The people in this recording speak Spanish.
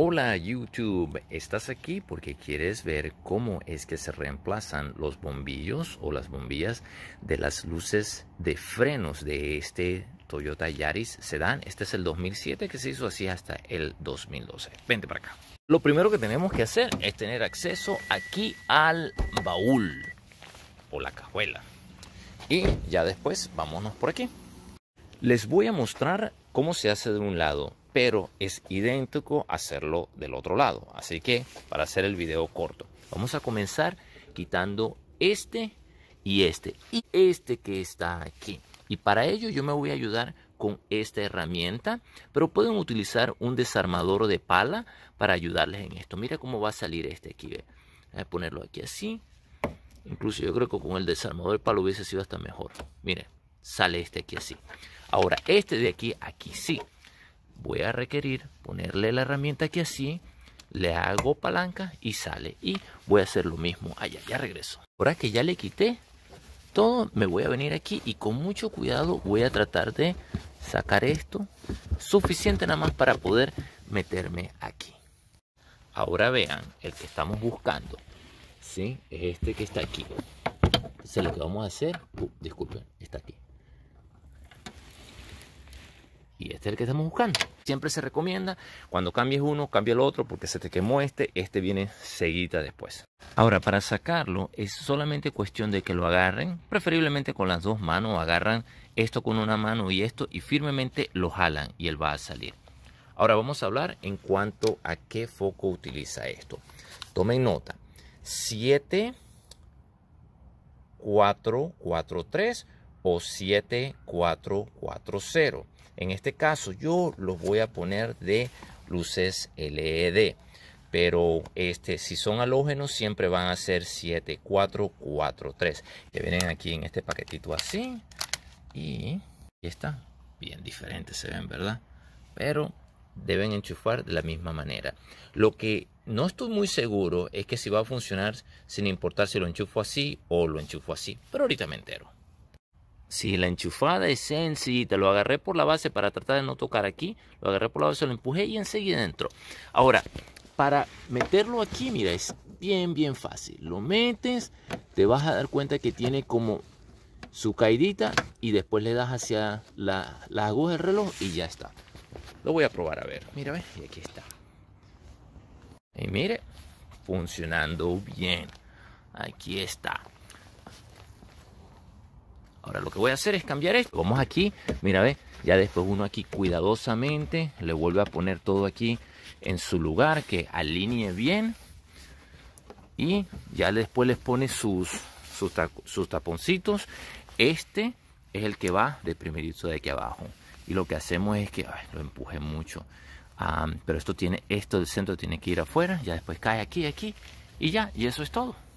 Hola YouTube, estás aquí porque quieres ver cómo es que se reemplazan los bombillos o las bombillas de las luces de frenos de este Toyota Yaris Sedan. Este es el 2007 que se hizo así hasta el 2012. Vente para acá. Lo primero que tenemos que hacer es tener acceso aquí al baúl o la cajuela. Y ya después vámonos por aquí. Les voy a mostrar cómo se hace de un lado, pero es idéntico hacerlo del otro lado. Así que para hacer el video corto, vamos a comenzar quitando este y este y este que está aquí. Y para ello yo me voy a ayudar con esta herramienta, pero pueden utilizar un desarmador de pala para ayudarles en esto. Mira cómo va a salir este aquí. ¿ve? Voy a ponerlo aquí así. Incluso yo creo que con el desarmador de pala hubiese sido hasta mejor. Mire, sale este aquí así. Ahora, este de aquí, aquí sí. Voy a requerir ponerle la herramienta aquí así, le hago palanca y sale. Y voy a hacer lo mismo allá, ya regreso. Ahora que ya le quité todo, me voy a venir aquí y con mucho cuidado voy a tratar de sacar esto suficiente nada más para poder meterme aquí. Ahora vean, el que estamos buscando, ¿sí? Es este que está aquí. Se lo que vamos a hacer, uh, disculpen, Este es el que estamos buscando. Siempre se recomienda cuando cambies uno, cambia el otro porque se te quemó este, este viene seguida después. Ahora, para sacarlo es solamente cuestión de que lo agarren, preferiblemente con las dos manos, agarran esto con una mano y esto y firmemente lo jalan y él va a salir. Ahora vamos a hablar en cuanto a qué foco utiliza esto. Tomen nota. 7, 4, 4, 3 o 7440. En este caso yo los voy a poner de luces LED. Pero este, si son halógenos siempre van a ser 7443. Que vienen aquí en este paquetito así. Y, y está. bien diferente se ven, ¿verdad? Pero deben enchufar de la misma manera. Lo que no estoy muy seguro es que si va a funcionar sin importar si lo enchufo así o lo enchufo así. Pero ahorita me entero. Si la enchufada es Te lo agarré por la base para tratar de no tocar aquí, lo agarré por la base, lo empujé y enseguida entró. Ahora, para meterlo aquí, mira, es bien, bien fácil. Lo metes, te vas a dar cuenta que tiene como su caidita y después le das hacia la, aguja de del reloj y ya está. Lo voy a probar a ver. Mira, ve, y aquí está. Y mire, funcionando bien. Aquí está. Ahora lo que voy a hacer es cambiar esto. Vamos aquí, mira, ve, ya después uno aquí cuidadosamente le vuelve a poner todo aquí en su lugar, que alinee bien. Y ya después les pone sus, sus, taponcitos. Este es el que va de primerito de aquí abajo. Y lo que hacemos es que lo empuje mucho. Ah, pero esto tiene, esto del centro tiene que ir afuera, ya después cae aquí, aquí y ya, y eso es todo.